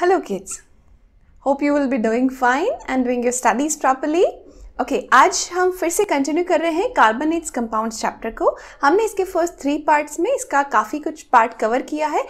Hello kids. Hope you will be doing fine and doing your studies properly. Okay okay, आज हम फिर से continue कर रहे हैं कार्बनेट्स कंपाउंड्स चैप्टर को हमने इसके फर्स्ट थ्री पार्ट्स में इसका काफ़ी कुछ पार्ट कवर किया है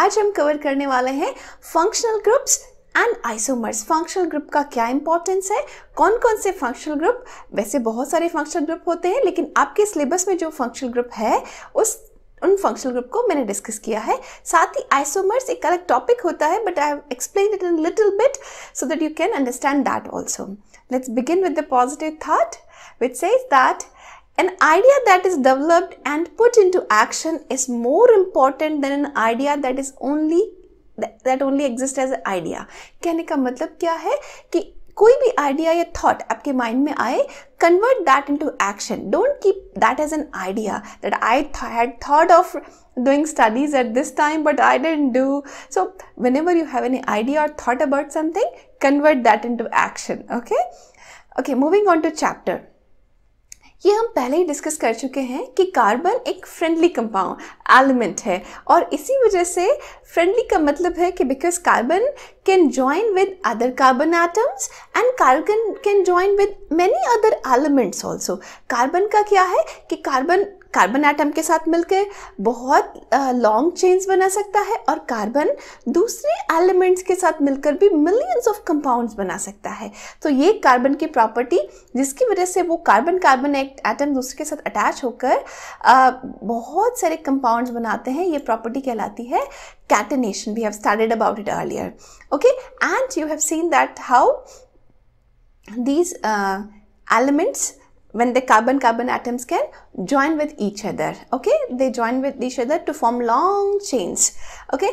आज हम कवर करने वाले हैं functional groups and isomers functional group का क्या इंपॉर्टेंस है कौन कौन से फंक्शनल ग्रुप वैसे बहुत सारे फंक्शनल ग्रुप होते हैं लेकिन आपके सिलेबस में जो फंक्शनल ग्रुप है उस उन फंक्शनल ग्रुप को मैंने डिस्कस किया है साथ ही आइसोमर्स एक अलग टॉपिक होता है but I explain it in little bit so that you can understand that also let's begin with the positive thought which says that An idea that is developed and put into action is more important than an idea that is only that only exists as an idea. कहने का मतलब क्या है कि कोई भी idea या thought आपके माइंड में आए convert that into action don't keep that as an idea that I had thought of doing studies at this time but I didn't do so whenever you have any idea और thought about something convert that into action okay okay moving on to chapter ये हम पहले ही discuss कर चुके हैं कि carbon एक friendly compound element है और इसी वजह से फ्रेंडली का मतलब है कि because carbon can join with other carbon atoms and carbon can join with many other elements also carbon का क्या है कि कार्बन कार्बन एटम के साथ मिलकर बहुत लॉन्ग चेन्स बना सकता है और कार्बन दूसरे एलिमेंट्स के साथ मिलकर भी मिलियंस ऑफ कंपाउंड्स बना सकता है तो ये कार्बन की प्रॉपर्टी जिसकी वजह से वो कार्बन कार्बन एटम दूसरे के साथ अटैच होकर बहुत सारे कंपाउंड्स बनाते हैं ये प्रॉपर्टी कहलाती है catenation we have studied about it earlier okay and you have seen that how these uh, when the carbon carbon atoms can join with each other okay they join with each other to form long chains okay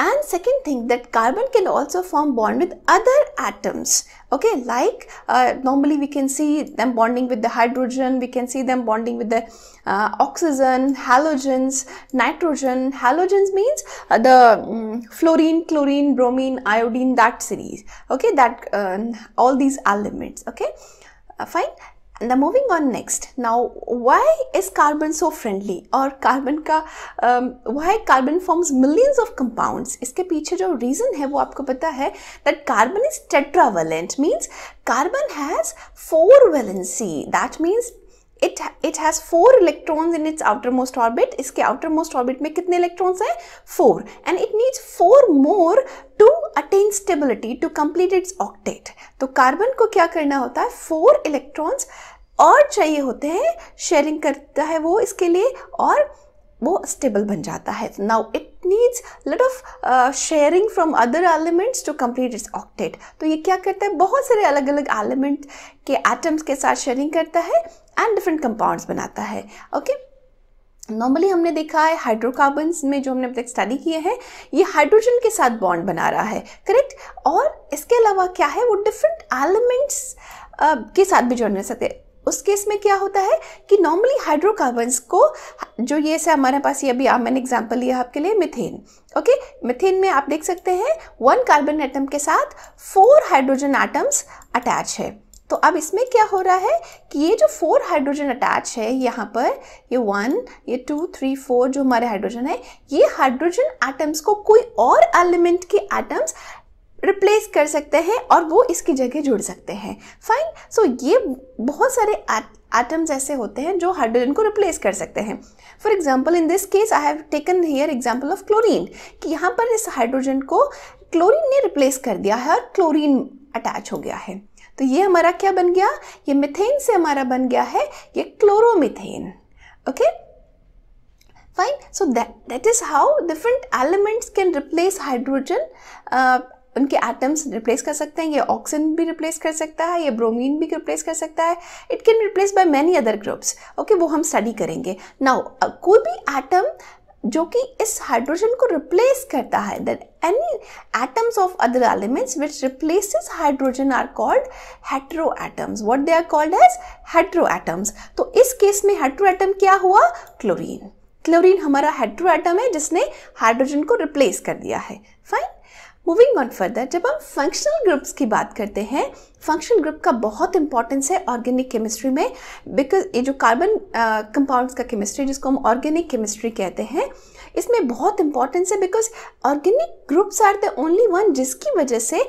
and second thing that carbon can also form bond with other atoms okay like uh, normally we can see them bonding with the hydrogen we can see them bonding with the uh, oxygen halogens nitrogen halogens means uh, the um, fluorine chlorine bromine iodine that series okay that uh, all these elements okay uh, fine the moving on next now why is carbon so friendly और carbon का why carbon forms millions of compound इसके पीछे जो reason है वो आपको पता है that carbon is tetravalent means carbon has four valency that means it it has four electrons in its outer most orbit इसके आउटर मोस्ट ऑर्बिट में कितने इलेक्ट्रॉन्स हैं four and it needs four more attain stability to complete its octet तो carbon को क्या करना होता है फोर इलेक्ट्रॉन्स और चाहिए होते हैं शेयरिंग करता है वो इसके लिए और वो स्टेबल बन जाता है now it needs lot of sharing from other elements to complete its octet तो ये क्या करता है बहुत सारे अलग अलग एलिमेंट के एटम्स के साथ शेयरिंग करता है एंड डिफरेंट कंपाउंड्स बनाता है ओके okay? नॉर्मली हमने देखा है हाइड्रोकार्बन्स में जो हमने अब तक स्टडी किए हैं ये हाइड्रोजन के साथ बॉन्ड बना रहा है करेक्ट और इसके अलावा क्या है वो डिफरेंट एलिमेंट्स के साथ भी जोड़ने सकते उस केस में क्या होता है कि नॉर्मली हाइड्रोकार्बन्स को जो ये से हमारे पास ये अभी मैंने एग्जाम्पल लिया आपके लिए मिथेन ओके मिथेन में आप देख सकते हैं वन कार्बन एटम के साथ फोर हाइड्रोजन एटम्स अटैच है तो अब इसमें क्या हो रहा है कि ये जो फोर हाइड्रोजन अटैच है यहाँ पर ये वन ये टू थ्री फोर जो हमारे हाइड्रोजन है ये हाइड्रोजन एटम्स को कोई और एलिमेंट के एटम्स रिप्लेस कर सकते हैं और वो इसकी जगह जुड़ सकते हैं फाइन सो so, ये बहुत सारे एटम्स ऐसे होते हैं जो हाइड्रोजन को रिप्लेस कर सकते हैं for example in this case I have taken here example of chlorine कि यहाँ पर इस हाइड्रोजन को क्लोरीन ने रिप्लेस कर दिया है और क्लोरीन अटैच हो गया है तो ये हमारा क्या बन गया ये मिथेन से हमारा बन गया है ये chloromethane okay fine so that that is how different elements can replace hydrogen उनके एटम्स रिप्लेस कर सकते हैं ये ऑक्सीजन भी रिप्लेस कर सकता है ये ब्रोमीन भी रिप्लेस कर सकता है it can replace by many other groups okay वो हम स्टडी करेंगे नाउ कोई भी एटम जो कि इस हाइड्रोजन को रिप्लेस करता है that any atoms of other elements which replaces hydrogen are called hetero atoms what they are called as hetero atoms तो इस केस में हेट्रो एटम क्या हुआ क्लोरीन क्लोरीन हमारा हेट्रो एटम है जिसने हाइड्रोजन को रिप्लेस कर दिया है फाइन मूविंग ऑन फर्दर जब हम फंक्शनल ग्रुप्स की बात करते हैं फंक्शनल ग्रुप का बहुत इंपॉर्टेंस है ऑर्गेनिक केमिस्ट्री में बिकॉज ये जो कार्बन कंपाउंड्स का केमिस्ट्री जिसको हम ऑर्गेनिक केमिस्ट्री कहते हैं इसमें बहुत इंपॉर्टेंस है because organic groups are the only one जिसकी वजह से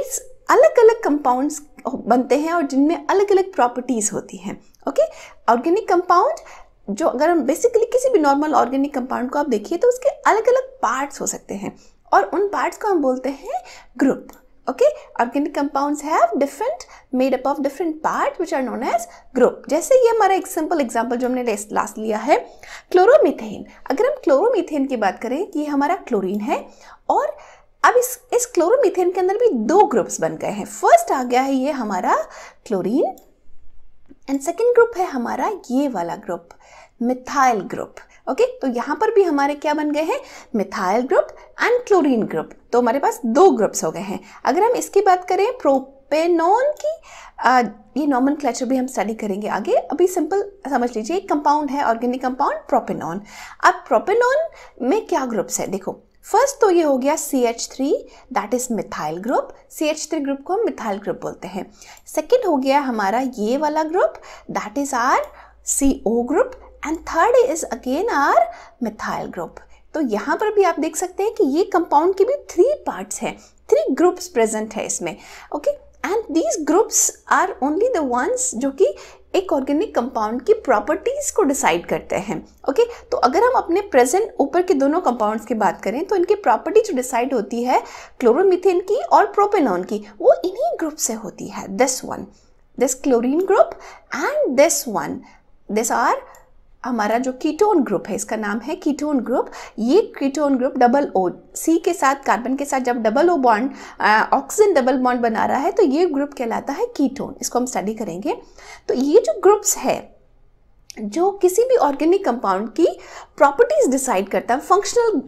इस अलग अलग कंपाउंड्स बनते हैं और जिनमें अलग अलग प्रॉपर्टीज़ होती हैं ओके ऑर्गेनिक कंपाउंड जो अगर हम बेसिकली किसी भी नॉर्मल ऑर्गेनिक कंपाउंड को आप देखिए तो उसके अलग अलग पार्ट्स हो सकते हैं और उन पार्ट्स को हम बोलते हैं group okay organic compounds have different made up of different part which are known as group जैसे ये हमारा एक सिंपल एग्जाम्पल जो हमने लास्ट लिया है क्लोरोमीथेन अगर हम क्लोरोमीथेन की बात करें कि ये हमारा क्लोरीन है और अब इस इस क्लोरोमीथेन के अंदर भी दो ग्रुप्स बन गए हैं फर्स्ट आ गया है ये हमारा क्लोरीन एंड सेकेंड ग्रुप है हमारा ये वाला ग्रुप मिथाइल ग्रुप ओके तो यहाँ पर भी हमारे क्या बन गए हैं methyl group and chlorine group तो हमारे पास दो ग्रुप्स हो गए हैं अगर हम इसकी बात करें प्रोपेनॉन की आ, ये नॉमन भी हम स्टडी करेंगे आगे अभी सिंपल समझ लीजिए एक कंपाउंड है ऑर्गेनिक कंपाउंड प्रोपेनॉन अब प्रोपेनॉन में क्या ग्रुप्स है देखो फर्स्ट तो ये हो गया C H three that is methyl group C H three group को हम मिथाइल ग्रुप बोलते हैं सेकेंड हो गया हमारा ये वाला group that is our C O group and third is again our methyl group तो यहाँ पर भी आप देख सकते हैं कि ये कंपाउंड के भी थ्री पार्ट्स हैं थ्री ग्रुप्स प्रेजेंट है इसमें okay and these groups are only the ones जो कि एक ऑर्गेनिक कंपाउंड की प्रॉपर्टीज़ को डिसाइड करते हैं ओके okay? तो अगर हम अपने प्रेजेंट ऊपर के दोनों कंपाउंड्स की बात करें तो इनकी प्रॉपर्टी जो डिसाइड होती है क्लोरोमिथेन की और प्रोपेनॉन की वो इन्हीं ग्रुप से होती है this one this chlorine group and this one this are हमारा जो कीटोन ग्रुप है इसका नाम है कीटोन ग्रुप ये ketone group double O C के साथ कार्बन के साथ जब double O bond oxygen double bond बना रहा है तो ये ग्रुप कहलाता है कीटोन इसको हम स्टडी करेंगे तो ये जो ग्रुप्स है जो किसी भी ऑर्गेनिक कंपाउंड की प्रॉपर्टीज डिसाइड करता है functional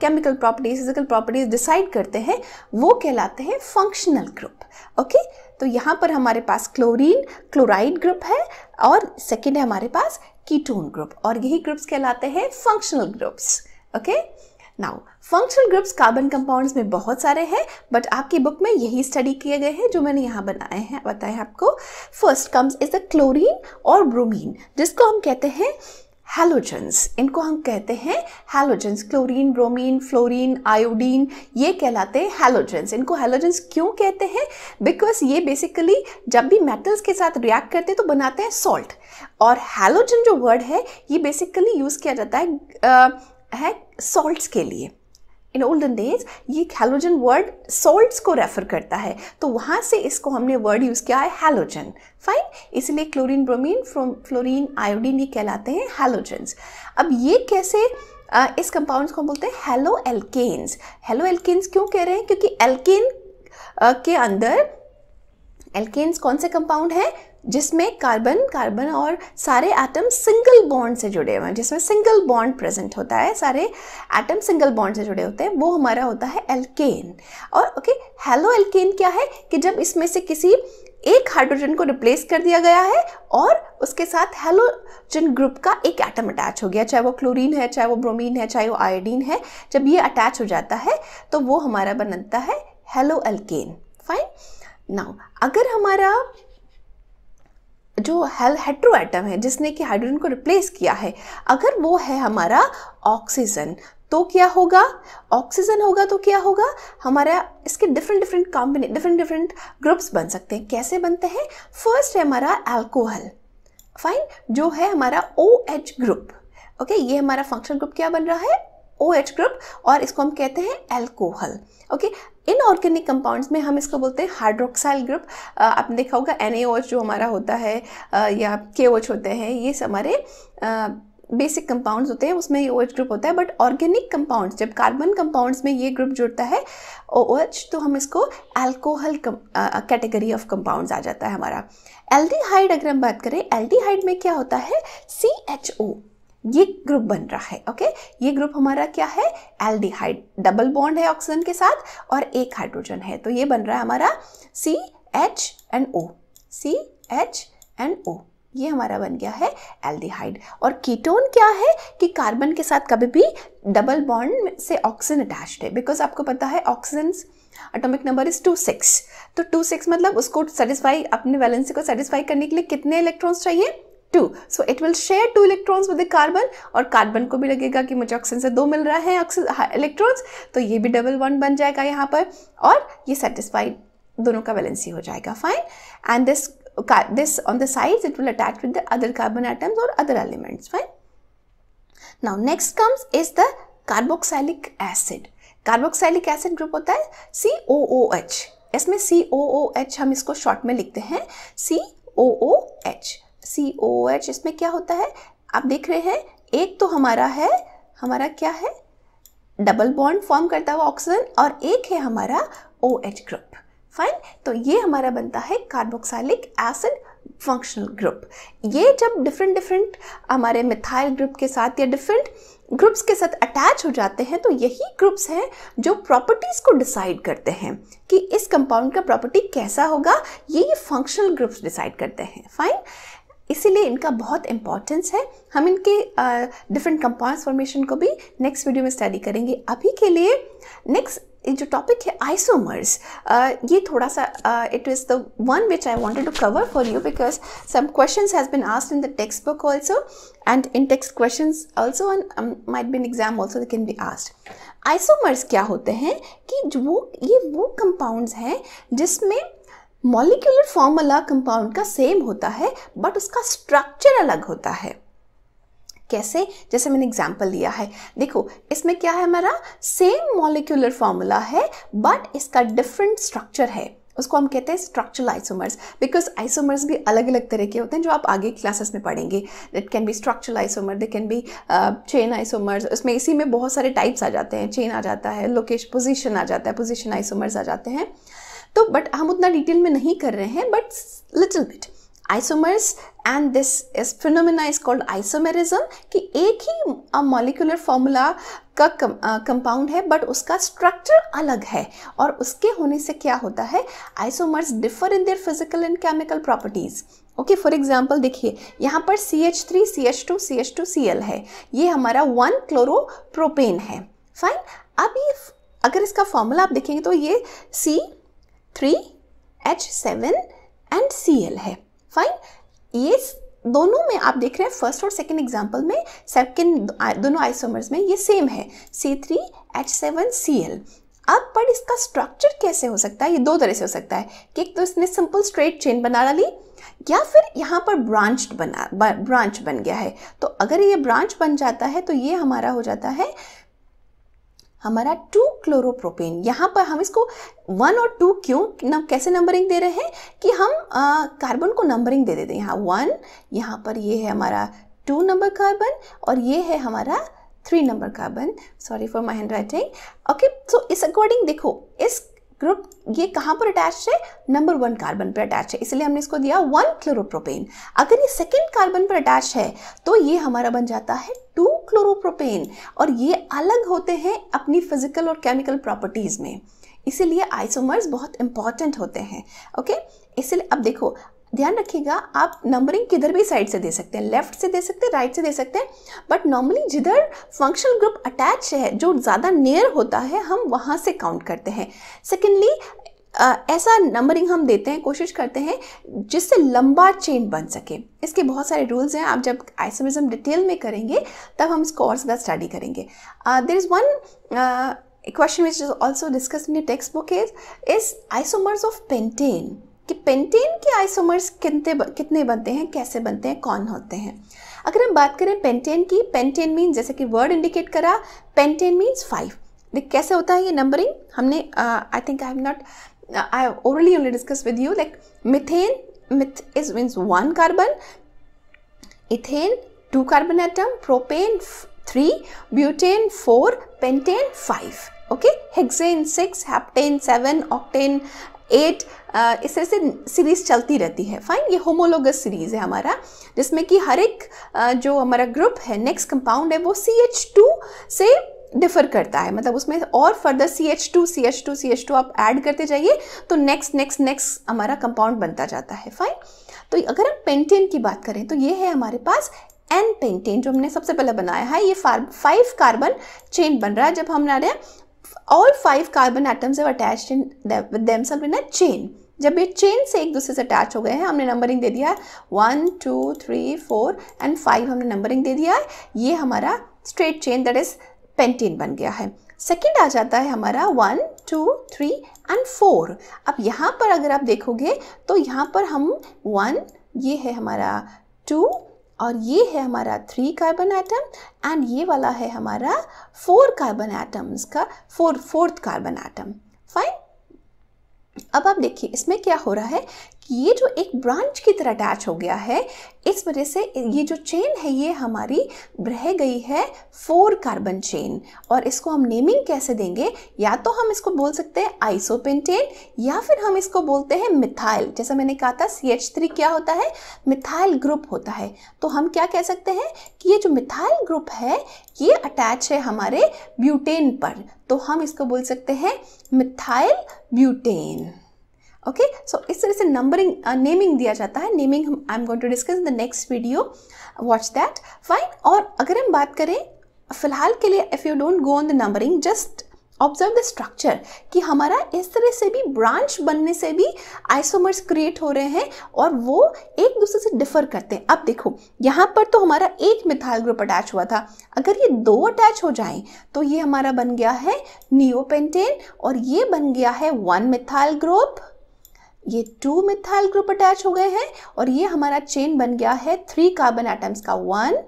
chemical properties physical properties decide करते हैं वो कहलाते हैं फंक्शनल ग्रुप ओके तो यहाँ पर हमारे पास क्लोरीन क्लोराइड ग्रुप है और सेकेंड है हमारे पास कीटोन ग्रुप और यही ग्रुप्स कहलाते हैं functional groups okay now functional groups carbon compounds में बहुत सारे हैं बट आपकी बुक में यही स्टडी किए गए हैं जो मैंने यहाँ बनाए हैं बताए आपको first comes is the chlorine और ब्रोमीन जिसको हम कहते हैं हेलोजेंस इनको हम कहते हैं halogens chlorine bromine fluorine iodine ये कहलाते हैं हेलोजेंस इनको हेलोजेंस क्यों कहते हैं बिकॉज ये बेसिकली जब भी मेटल्स के साथ रिएक्ट करते हैं तो बनाते हैं सॉल्ट और हेलोजन जो वर्ड है ये बेसिकली यूज़ किया जाता है आ, है सॉल्ट्स के लिए इन ओल्डन डेज ये हेलोजन वर्ड सोल्ट को रेफर करता है तो वहाँ से इसको हमने वर्ड यूज़ किया है हेलोजन फाइन इसलिए chlorine bromine from fluorine iodine ये कहलाते हैं हेलोजन्स अब ये कैसे आ, इस कंपाउंड्स को हम बोलते हैं हेलो एल्केन्स हेलो एल्केन्स क्यों कह रहे हैं क्योंकि एल्केन के अंदर एल्केन्स कौन से कंपाउंड है जिसमें कार्बन कार्बन और सारे एटम सिंगल बॉन्ड से जुड़े हुए हैं जिसमें सिंगल बॉन्ड प्रेजेंट होता है सारे एटम सिंगल बॉन्ड से जुड़े होते हैं वो हमारा होता है एल्केन और ओके हेलो एल्केन क्या है कि जब इसमें से किसी एक हाइड्रोजन को रिप्लेस कर दिया गया है और उसके साथ हेलोजन ग्रुप का एक एटम अटैच हो गया चाहे वो क्लोरीन है चाहे वो ब्रोमीन है चाहे वो आयोडीन है जब ये अटैच हो जाता है तो वो हमारा बनता है हेलो एल्केन फाइन नाउ अगर हमारा जो हेल हेट्रो एटम है जिसने कि हाइड्रोजन को रिप्लेस किया है अगर वो है हमारा ऑक्सीजन तो क्या होगा ऑक्सीजन होगा तो क्या होगा हमारा इसके different different combine different different groups बन सकते हैं कैसे बनते हैं फर्स्ट है हमारा एल्कोहल फाइन जो है हमारा ओ एच ग्रुप ओके ये हमारा फंक्शन ग्रुप क्या बन रहा है ओ एच ग्रुप और इसको हम कहते हैं एल्कोहल ओके इन ऑर्गेनिक कंपाउंड्स में हम इसको बोलते हैं हाइड्रोक्साइल ग्रुप आपने देखा होगा एन जो हमारा होता है आ, या के होते हैं ये हमारे बेसिक कंपाउंड्स होते हैं उसमें ये ओ ग्रुप होता है बट ऑर्गेनिक कंपाउंड्स जब कार्बन कंपाउंड्स में ये ग्रुप जुड़ता है ओ तो हम इसको एल्कोहल कैटेगरी ऑफ कंपाउंड्स आ जाता है हमारा एल्डिहाइड अगर हम बात करें एल्डिहाइड में क्या होता है सी एच ओ ये ग्रुप बन रहा है ओके ये ग्रुप हमारा क्या है एल्डिहाइड डबल बॉन्ड है ऑक्सीजन के साथ और एक हाइड्रोजन है तो ये बन रहा है हमारा C H and O C H and O ये हमारा बन गया है एल्डिहाइड और कीटोन क्या है कि कार्बन के साथ कभी भी डबल बॉन्ड से ऑक्सीजन अटैच्ड है बिकॉज आपको पता है oxygen atomic number is two six तो टू सिक्स मतलब उसको सेटिस्फाई अपने वैलेंसी को सेटिस्फाई करने के लिए कितने इलेक्ट्रॉन्स चाहिए two so it will share two electrons with carbon और कार्बन को भी लगेगा कि मुझे ऑक्सीजन से दो मिल रहा है इलेक्ट्रॉन्स तो ये भी डबल वन बन जाएगा यहाँ पर और ये सेटिस्फाइड दोनों का बैलेंसी हो जाएगा fine and this this on the side it will attach with other carbon items और other elements fine now next comes is the carboxylic acid carboxylic acid group होता है सी ओ ओ एच इसमें सी ओ O H हम इसको short में लिखते हैं सी ओ O H C O H इसमें क्या होता है आप देख रहे हैं एक तो हमारा है हमारा क्या है डबल बॉन्ड फॉर्म करता हुआ ऑक्सीजन और एक है हमारा ओ एच ग्रुप फाइन तो ये हमारा बनता है कार्बोक्सालिक एसिड फंक्शनल ग्रुप ये जब डिफरेंट डिफरेंट हमारे मिथाइल ग्रुप के साथ या डिफरेंट ग्रुप्स के साथ अटैच हो जाते हैं तो यही ग्रुप्स हैं जो प्रॉपर्टीज़ को डिसाइड करते हैं कि इस कंपाउंड का प्रॉपर्टी कैसा होगा ये ये फंक्शनल ग्रुप्स डिसाइड करते हैं फाइन इसीलिए इनका बहुत इंपॉर्टेंस है हम इनके डिफरेंट कंपाउंड फॉर्मेशन को भी नेक्स्ट वीडियो में स्टडी करेंगे अभी के लिए नेक्स्ट जो टॉपिक है आइसोमर्स ये थोड़ा सा it is the one which I wanted to cover for you because some question has been asked in the text book also and in text question also and might been exam also they can be asked isomers क्या होते हैं कि वो ये वो compounds हैं जिसमें molecular formula compound का सेम होता है बट उसका स्ट्रक्चर अलग होता है कैसे जैसे मैंने एग्जाम्पल लिया है देखो इसमें क्या है हमारा सेम मॉलिक्यूलर फॉर्मूला है बट इसका डिफरेंट स्ट्रक्चर है उसको हम कहते हैं स्ट्रक्चरल आइसोमर्स बिकॉज आइसोमर्स भी अलग अलग तरह के होते हैं जो आप आगे क्लासेस में पढ़ेंगे that can be structural isomer they can be chain isomers उसमें इसी में बहुत सारे टाइप्स आ जाते हैं चेन आ जाता है लोकेश पोजिशन आ जाता है पोजिशन आइसोमर्स आ जाते हैं तो बट हम उतना डिटेल में नहीं कर रहे हैं but little bit isomers and this is phenomena is called isomerism कि एक ही मॉलिकुलर फॉर्मूला का कंपाउंड है बट उसका स्ट्रक्चर अलग है और उसके होने से क्या होता है isomers differ in their physical and chemical properties okay for example देखिए यहाँ पर C H three C H two C H two C L है ये हमारा वन क्लोरोप्रोपेन है फाइन अब ये अगर इसका फॉर्मूला आप देखेंगे तो ये C three H seven and C L है फाइन ये दोनों में आप देख रहे हैं फर्स्ट और सेकेंड एग्जाम्पल में सेकेंड दोनों आइसोमर्स में ये सेम है C three H seven C L अब पर इसका स्ट्रक्चर कैसे हो सकता है ये दो तरह से हो सकता है कि एक तो इसने सिंपल स्ट्रेट चेन बना डाली या फिर यहाँ पर ब्रांच बना ब्रांच बन गया है तो अगर ये ब्रांच बन जाता है तो ये हमारा हो जाता है हमारा टू क्लोरोप्रोपेन यहाँ पर हम इसको वन और टू क्यों न, कैसे नंबरिंग दे रहे हैं कि हम कार्बन को नंबरिंग दे देते हैं यहाँ वन यहाँ पर ये है हमारा टू नंबर कार्बन और ये है हमारा three number carbon sorry for my hand writing okay so इस अकॉर्डिंग देखो इस ग्रुप ये कहाँ पर अटैच है नंबर वन कार्बन पर अटैच है इसलिए हमने इसको दिया वन क्लोरोप्रोपेन अगर ये सेकेंड कार्बन पर अटैच है तो ये हमारा बन जाता है टू क्लोरोप्रोपेन और ये अलग होते हैं अपनी फिजिकल और केमिकल प्रॉपर्टीज़ में इसीलिए आइसोमर्स बहुत इंपॉर्टेंट होते हैं ओके इसलिए अब देखो ध्यान रखिएगा आप नंबरिंग किधर भी साइड से दे सकते हैं लेफ्ट से दे सकते हैं राइट से दे सकते हैं बट नॉर्मली जिधर फंक्शनल ग्रुप अटैच है जो ज़्यादा नियर होता है हम वहाँ से काउंट करते हैं सेकेंडली Uh, ऐसा नंबरिंग हम देते हैं कोशिश करते हैं जिससे लंबा चेन बन सके इसके बहुत सारे रूल्स हैं आप जब आइसमिज्म डिटेल में करेंगे तब हम इसको और ज़्यादा स्टडी करेंगे there is one question which is also discuss in text book is is isomers of pentane कि पेंटेन के आइसोमर्स कितने कितने बनते हैं कैसे बनते हैं कौन होते हैं अगर हम बात करें पेंटेन की पेंटेन मीन्स जैसे कि वर्ड इंडिकेट करा पेंटेन मीन्स फाइव देख कैसे होता है ये नंबरिंग हमने I think I have not I have orally only discuss with you like methane meth is means one carbon ethane two carbon atom propane three butane four pentane five okay hexane six heptane seven octane eight uh, इस तरह से series चलती रहती है fine ये homologous series है हमारा जिसमें कि हर एक uh, जो हमारा ग्रुप है नेक्स्ट कंपाउंड है वो सी एच टू से डिफर करता है मतलब उसमें और further C H two C H two C H two आप ऐड करते जाइए तो नेक्स्ट नेक्स्ट नेक्स्ट हमारा कंपाउंड बनता जाता है फाइन तो अगर हम पेंटेन की बात करें तो ये है हमारे पास एन पेंटेन जो हमने सबसे पहले बनाया है ये फाइव कार्बन चेन बन रहा है जब हमारे all five carbon atoms attach in with with themselves chain जब ये चेन से एक दूसरे से अटैच हो गए हैं हमने नंबरिंग दे दिया है one two three four and five हमने नंबरिंग दे दिया है ये हमारा straight chain that is pentane बन गया है सेकेंड आ जाता है हमारा one two three and four अब यहाँ पर अगर आप देखोगे तो यहाँ पर हम वन ये है हमारा टू और ये है हमारा थ्री कार्बन आइटम एंड ये वाला है हमारा फोर कार्बन आइटम्स का four fourth carbon atom fine अब आप देखिए इसमें क्या हो रहा है ये जो एक ब्रांच की तरह अटैच हो गया है इस वजह से ये जो चेन है ये हमारी रह गई है फोर कार्बन चेन और इसको हम नेमिंग कैसे देंगे या तो हम इसको बोल सकते हैं आइसोपेंटेन या फिर हम इसको बोलते हैं मिथाइल जैसा मैंने कहा था सी एच थ्री क्या होता है मिथाइल ग्रुप होता है तो हम क्या कह सकते हैं कि ये जो मिथाइल ग्रुप है ये अटैच है हमारे ब्यूटेन पर तो हम इसको बोल सकते हैं मिथाइल ब्यूटेन ओके सो इस तरह से नंबरिंग नेमिंग uh, दिया जाता है नेमिंग हम I am going to discuss in the next video watch that fine और अगर हम बात करें फिलहाल के लिए if you don't go on the numbering just observe the structure कि हमारा इस तरह से भी ब्रांच बनने से भी आइसोमर्स क्रिएट हो रहे हैं और वो एक दूसरे से डिफर करते हैं अब देखो यहाँ पर तो हमारा एक मिथाइल ग्रुप अटैच हुआ था अगर ये दो अटैच हो जाए तो ये हमारा बन गया है नियोपेंटेन और ये बन गया है वन मिथाइल ग्रुप ये टू मिथाइल ग्रुप अटैच हो गए हैं और ये हमारा चेन बन गया है थ्री कार्बन एटम्स का वन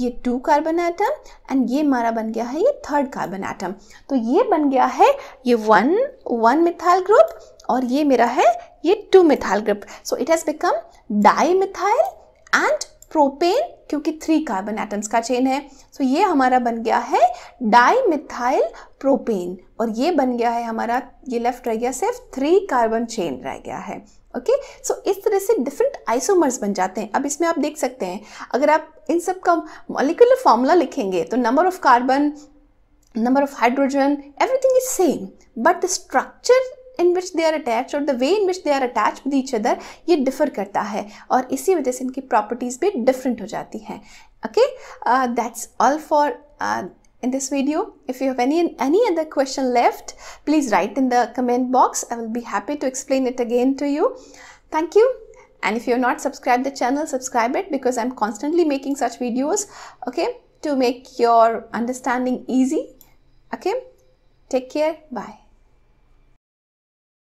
ये टू कार्बन एटम एंड ये हमारा बन गया है ये थर्ड कार्बन एटम तो ये बन गया है ये वन वन मिथाइल ग्रुप और ये मेरा है ये two methyl group so it has become dimethyl and propane क्योंकि थ्री कार्बन एटम्स का चेन है सो so ये हमारा बन गया है डाई मिथाइल प्रोपेन और ये बन गया है हमारा ये लेफ्ट रह गया सिर्फ थ्री कार्बन चेन रह गया है ओके okay? सो so, इस तरह से डिफरेंट आइसोमर्स बन जाते हैं अब इसमें आप देख सकते हैं अगर आप इन सब का मॉलिकुलर फॉर्मूला लिखेंगे तो number of carbon number of hydrogen everything is same but the structure in which they are attach और the way in which they are attach with each other ये डिफर करता है और इसी वजह से इनकी प्रॉपर्टीज़ भी डिफरेंट हो जाती हैं okay that's all for in this video if you have any any other question left please write in the comment box I will be happy to explain it again to you thank you and if you are not subscribe the channel subscribe it because I am constantly making such videos okay to make your understanding easy okay take care bye